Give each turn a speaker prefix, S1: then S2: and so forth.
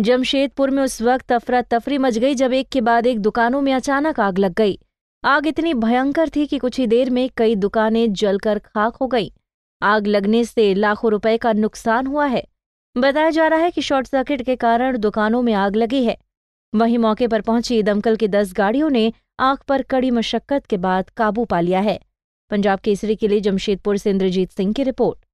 S1: जमशेदपुर में उस वक्त अफरा तफरी मच गई जब एक के बाद एक दुकानों में अचानक आग लग गई आग इतनी भयंकर थी कि कुछ ही देर में कई दुकानें जलकर खाक हो गईं आग लगने से लाखों रुपए का नुकसान हुआ है बताया जा रहा है कि शॉर्ट सर्किट के कारण दुकानों में आग लगी है वहीं मौके पर पहुंची दमकल की दस गाड़ियों ने आग पर कड़ी मशक्कत के बाद काबू पा लिया है पंजाब केसरी के लिए जमशेदपुर से इंद्रजीत सिंह की रिपोर्ट